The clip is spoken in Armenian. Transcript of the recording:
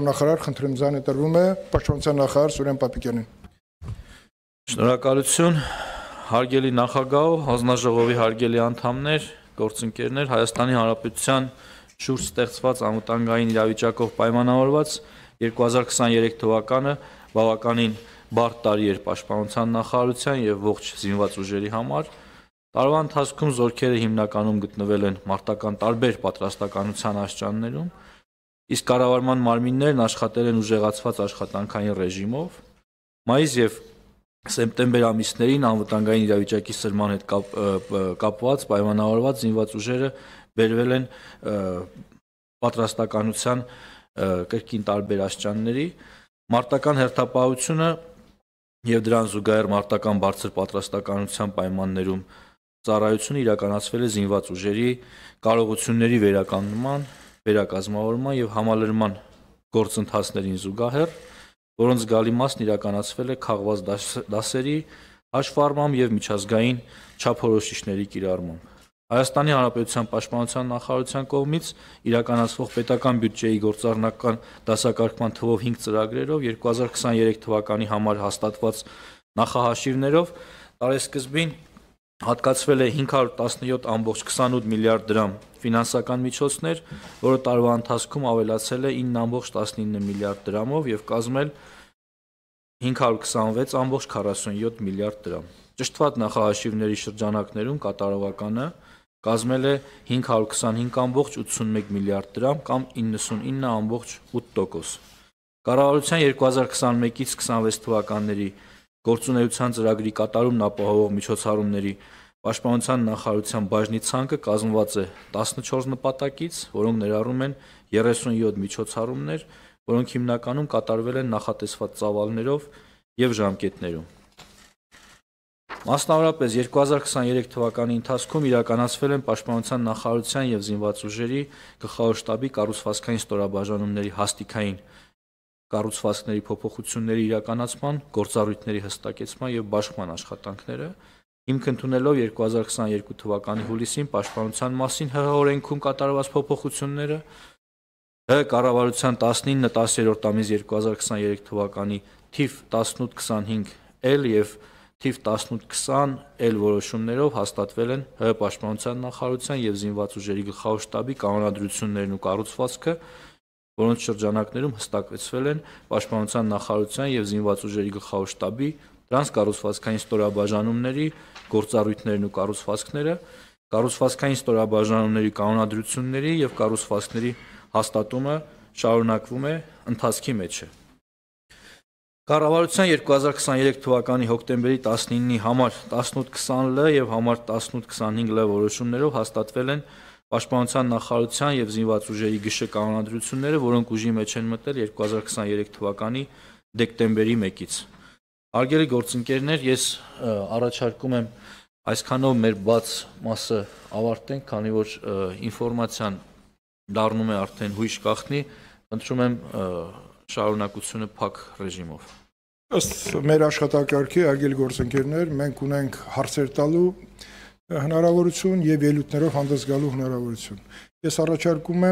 Նախարար խնդրեմ զանետրվում է պաշտպանության նախարար Սուրեն Պապիկյանին։ Շնորհակալություն հարգելի նախագահ, հանձնաժողովի հարգելի անդամներ, գործընկերներ, Հայաստանի Հանրապետության շուրջ ստեղծված անվտանգային իրավիճակով պայմանավորված 2023 թվականը բավականին բարդ տարի էր պաշտպանության նախարարության եւ ողջ զինված ուժերի համար։ Տարվա ընթացքում զորքերը հիմնականում գտնվել են մարտական տարբեր պատրաստականության աստիճաններում, իսկ կառավարման մարմիններն աշխատել են ուժեղացված աշխատանքային ռեժիմով։ Մայիս եւ սեպտեմբեր ամիսներին անվտանգային իրավիճակի սրման հետ կապ, կապված պայմանավորված զինված ուժերը բերվել են պատրաստականության կրկին տարբեր աշճանների մարտական հերթապահությունը եւ դրան զուգահեռ մարտական բարձր պատրաստականության պայմաններում ծառայությունը իրականացվել է զինված ուժերի կարողությունների վերականգնման վերակազմավորման եւ համալրման գործընթացներին զուգահեռ, որոնց գալի մասն իրականացվել է քաղված դասերի, հաշվառմամբ եւ միջազգային չափորոշիչների կիրառմամբ։ Հայաստանի Հանրապետության Պաշտպանության նախարարության կողմից իրականացվող պետական բյուջեի գործառնական դասակարգման թվով 5 ծրագրերով 2023 թվականի համար հաստատված նախահաշիվներով տարեսկզբին հատկացվել է 517.28 միլիարդ դրամ ֆինանսական միջոցներ, որը տարվա ընթացքում ավելացել է 9.19 միլիարդ դրամով եւ կազմել 526.47 միլիարդ դրամ։ Ճշտված նախահաշիվների շրջանակներում կատարողականը կազմել է 525.81 միլիարդ դրամ կամ 99.8%։ Կառավարության 2021-ից 26 թվականների գործունեության ծրագրի կատարումն ապահովող միջոցառումների Պաշտպանության նախարարության բաժնի ցանկը կազմված է 14 նպատակից, որոնք ներառում են 37 միջոցառումներ, որոնք հիմնականում կատարվել են նախատեսված ծավալներով եւ ժամկետներում։ Մասնավորապես 2023 թվականի ընթացքում իրականացվել են Պաշտպանության նախարարության եւ զինված ուժերի գլխավոր շտաբի կառուցվածքային ստորաբաժանումների հաստիքային կառուցվածքների փոփոխությունների իրականացման, գործառույթների հստակեցման եւ բաշխման աշխատանքները, Հիմք ընդունելով 2022 թվականի հուլիսին պաշտպանության մասին ՀՀ օրենքում կատարված փոփոխությունները ՀՀ կառավարության 19-10-րդ ամիս 2023 թվականի թիվ 1825 L եւ թիվ 1820 L որոշումներով հաստատվել են ՀՀ պաշտպանության նախարարության եւ զինված ուժերի գլխավոր շտաբի կանոնադրություններն ու կառուցվածքը որոնց շրջանակներում հստակեցվել են պաշտպանության նախարարության եւ զինված ուժերի գլխավոր շտաբի Դրանց կառուցվածքային ստորաբաժանումների գործառույթներն ու կառուցվածքները, կառուցվածքային ստորաբաժանումների կանոնադրությունների եւ կառուցվածքների հաստատումը շարունակվում է ընթացքի մեջ է։ Կառավարության 2023 թվականի հոկտեմբերի 19-ի համար 1820-լ եւ համար 1825-լ որոշումներով հաստատվել են Պաշտպանության նախարարության եւ զինված ուժերի գիշե կանոնադրությունները, որոնք ուժի մեջ են մտել 2023 թվականի դեկտեմբերի 1-ից։ Արգելի գործընկերներ, ես առաջարկում եմ այսքանով մեր բաց մասը ավարտենք, քանի որ ինֆորմացիան դառնում է արդեն հույժ կախնի, ընտրում եմ շարունակությունը փակ ռեժիմով։ Ըստ մեր աշխատակարգի արգելի գործընկերներ, մենք ունենք հարցեր տալու հնարավորություն եւ ելույթներով հանդես գալու հնարավորություն։ Ես առաջարկում եմ